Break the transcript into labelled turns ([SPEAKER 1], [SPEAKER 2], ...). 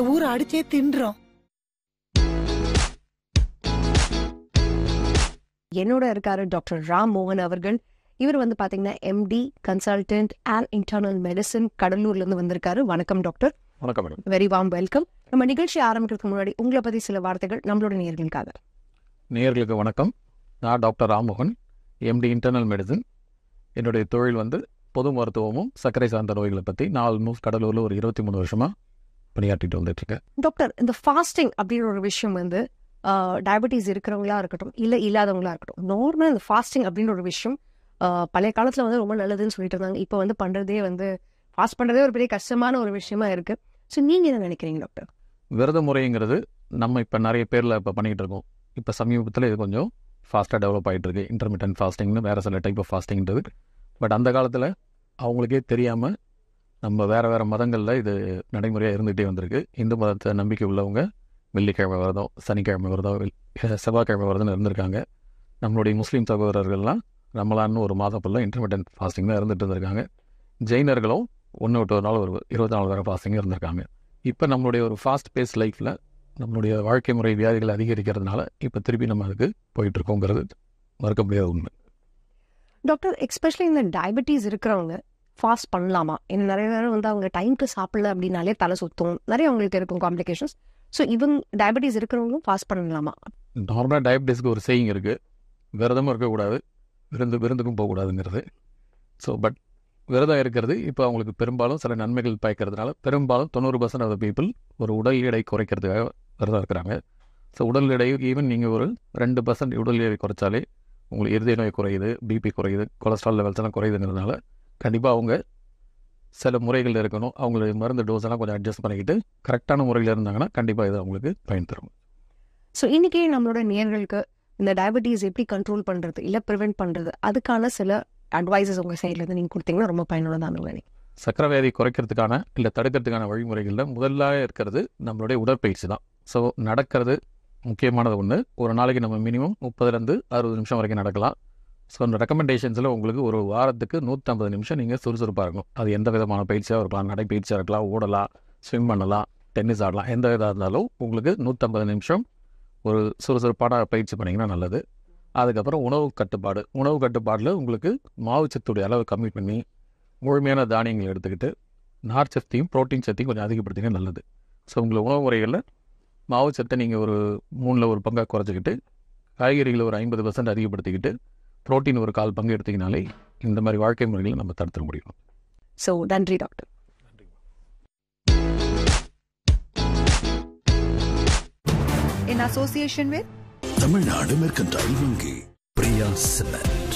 [SPEAKER 1] இந்த ஊரை அடிச்சே தின்றோம் என்னோட இருக்காரு டாக்டர் ராம் மோகன் அவர்கள் இவர் வந்து பாத்தீங்கன்னா MD consultant and internal medicine கடலூர்ல இருந்து வந்திருக்காரு வணக்கம் டாக்டர் வணக்கம் வெரி வாம் வெல்கம் நம்ம நிகழ்ச்சி ஆரம்பிக்கிறதுக்கு முன்னாடி உங்களை பத்தி சில வார்த்தைகள் நம்மளோட நேர்களுக்காக
[SPEAKER 2] நேர்களுக்கு வணக்கம் நான் டாக்டர் மோகன் எம்டி இன்டர்னல் மெடிசன் என்னுடைய தொழில் வந்து பொது மருத்துவமும் சர்க்கரை சார்ந்த நோய்களை பற்றி நான் ஆல்மோஸ்ட் கடலூரில் ஒரு இருபத்தி மூணு வருஷமாக பணியாற்றிட்டு வந்துட்டுருக்கேன்
[SPEAKER 1] டாக்டர் இந்த ஃபாஸ்டிங் அப்படின்ற ஒரு விஷயம் வந்து டயபெட்டிஸ் இருக்கிறவங்களா இருக்கட்டும் இல்லை இல்லாதவங்களா இருக்கட்டும் நார்மலாக இந்த ஃபாஸ்டிங் அப்படின்ற ஒரு விஷயம் பழைய காலத்தில் வந்து ரொம்ப நல்லதுன்னு சொல்லிட்டு இருந்தாங்க இப்போ வந்து பண்ணுறதே வந்து ஃபாஸ்ட் பண்ணுறதே ஒரு பெரிய கஷ்டமான ஒரு விஷயமா இருக்குது ஸோ நீங்கள் என்ன நினைக்கிறீங்க
[SPEAKER 2] டாக்டர் விரத முறைங்கிறது நம்ம இப்போ நிறைய பேரில் இப்போ பண்ணிகிட்டு இருக்கோம் இப்போ சமீபத்தில் இது கொஞ்சம் ஃபாஸ்ட்டாக டெவலப் ஆகிட்டு இருக்கு இன்டர்மீடியன் ஃபாஸ்டிங்னு வேறு சில டைப் ஆஃப் ஃபாஸ்டிங்கிறது பட் அந்த காலத்தில் அவங்களுக்கே தெரியாமல் நம்ம வேறு வேறு மதங்களில் இது நடைமுறையாக இருந்துகிட்டே வந்திருக்கு இந்து மதத்தை நம்பிக்கை உள்ளவங்க வெள்ளிக்கிழமை விரதம் சனிக்கிழமை விரதம் செவ்வாய்க்கிழமை விரதம்னு இருந்திருக்காங்க நம்மளுடைய முஸ்லீம் சகோதரர்கள்லாம் ரமலான்னு ஒரு மாதம் ஃபுல்லாக இன்டர்மீடியன்ட் ஃபாஸ்டிங் தான் இருந்துகிட்டு இருந்திருக்காங்க ஜெயினர்களும் ஒன்று விட்டு ஒரு நாள் ஒரு இருபத்தி நாலு வேறு ஃபாஸ்டிங் இருந்திருக்காங்க இப்போ நம்மளுடைய ஒரு ஃபாஸ்ட் பேஸ் லைஃப்பில் நம்மளுடைய வாழ்க்கை முறை வியாதிகள் அதிகரிக்கிறதுனால இப்போ திருப்பி நம்ம அதுக்கு போயிட்டுருக்கோங்கிறது மறக்க முடியாத உண்மை
[SPEAKER 1] டாக்டர் எக்ஸ்பெஷலி இந்த டயபெட்டிஸ் இருக்கிறவங்க ஃபாஸ்ட் பண்ணலாமா ஏன்னா நிறைய நேரம் வந்து அவங்க டைமுக்கு சாப்பிடல அப்படின்னாலே தலை சுத்தும் நிறைய அவங்களுக்கு இருக்கும் காம்ப்ளிகேஷன்ஸ் ஸோ இவங்க டயபெட்டிஸ் இருக்கிறவங்களும் ஃபாஸ்ட் பண்ணலாமா
[SPEAKER 2] நார்மலாக டயபெட்டிஸ்க்கு ஒரு செய்யிங் இருக்குது விரதமும் இருக்கக்கூடாது விருந்து விருந்துக்கும் போகக்கூடாதுங்கிறது ஸோ பட் விரதம் இருக்கிறது இப்போ அவங்களுக்கு பெரும்பாலும் சில நன்மைகள் பயக்கிறதுனால பெரும்பாலும் தொண்ணூறு பர்சன்ட் ஆஃப் பீப்புள் ஒரு உடல் எடை குறைக்கிறதுக்காக விரதம் இருக்கிறாங்க ஸோ உடல் எடை ஈவன் நீங்கள் ஒரு ரெண்டு பர்சன்ட் உடல் எடை குறைச்சாலே உங்களுக்கு இருதய நோய் குறையுது பிபி குறையுது கொலஸ்ட்ரால் லெவல்ஸ் எல்லாம் குறையுதுங்கிறதுனால கண்டிப்பாக அவங்க சில முறைகள் இருக்கணும் அவங்களுடைய மருந்து டோஸ் எல்லாம் கொஞ்சம் அட்ஜஸ்ட் பண்ணிக்கிட்டு கரெக்டான முறையில் இருந்தாங்கன்னா கண்டிப்பாக இது அவங்களுக்கு பயன் தரும்
[SPEAKER 1] ஸோ இன்றைக்கி நம்மளோட நேர்களுக்கு இந்த டயபெட்டிஸ் எப்படி கண்ட்ரோல் பண்ணுறது இல்லை ப்ரிவெண்ட் பண்ணுறது அதுக்கான சில அட்வைசஸ் உங்கள் சைட்லேருந்து நீங்கள் கொடுத்தீங்கன்னா ரொம்ப பயனுள்ளதாக இருக்கும்
[SPEAKER 2] சக்கரை வியாதி குறைக்கிறதுக்கான இல்லை தடுக்கிறதுக்கான வழிமுறைகளில் முதல்ல இருக்கிறது நம்மளுடைய உடற்பயிற்சி தான் ஸோ நடக்கிறது முக்கியமானது ஒன்று ஒரு நாளைக்கு நம்ம மினிமம் முப்பதுலேருந்து அறுபது நிமிஷம் வரைக்கும் நடக்கலாம் ஸோ அந்த ரெக்கமெண்டேஷன்ஸில் உங்களுக்கு ஒரு வாரத்துக்கு நூற்றம்பது நிமிஷம் நீங்கள் சுறுசுறுப்பாக இருக்கும் அது எந்த விதமான பயிற்சியாக இருக்கலாம் நடைப்பயிற்சியாக இருக்கலாம் ஓடலாம் ஸ்விம் பண்ணலாம் டென்னிஸ் ஆடலாம் எந்த விதமாக இருந்தாலும் உங்களுக்கு நூற்றம்பது நிமிஷம் ஒரு சுறுசுறுப்பான பயிற்சி பண்ணிங்கன்னா நல்லது அதுக்கப்புறம் உணவு கட்டுப்பாடு உணவு கட்டுப்பாடில் உங்களுக்கு மாவுச்சத்துடைய அளவு கம்மி பண்ணி முழுமையான தானியங்களை எடுத்துக்கிட்டு நார் சக்தியும் ப்ரோட்டீன் சத்தையும் கொஞ்சம் அதிகப்படுத்திங்கன்னா நல்லது ஸோ உங்களை உணவு முறைகளில் மாவுச்சத்தை நீங்கள் ஒரு மூணில் ஒரு பங்காக குறைச்சிக்கிட்டு காய்கறிகளை ஒரு ஐம்பது பர்சன்ட் அதிகப்படுத்திக்கிட்டு புரோட்டீன் ஒரு கால் பங்கு எடுத்திங்கனாலே இந்த மாதிரி வாழ்க்கை முறைகளை நம்ம தடுத்துட முடியும்
[SPEAKER 1] ஸோ நன்றி doctor in association with
[SPEAKER 2] Tamil Nadu Mercantile
[SPEAKER 1] Vangi, Priya Cement.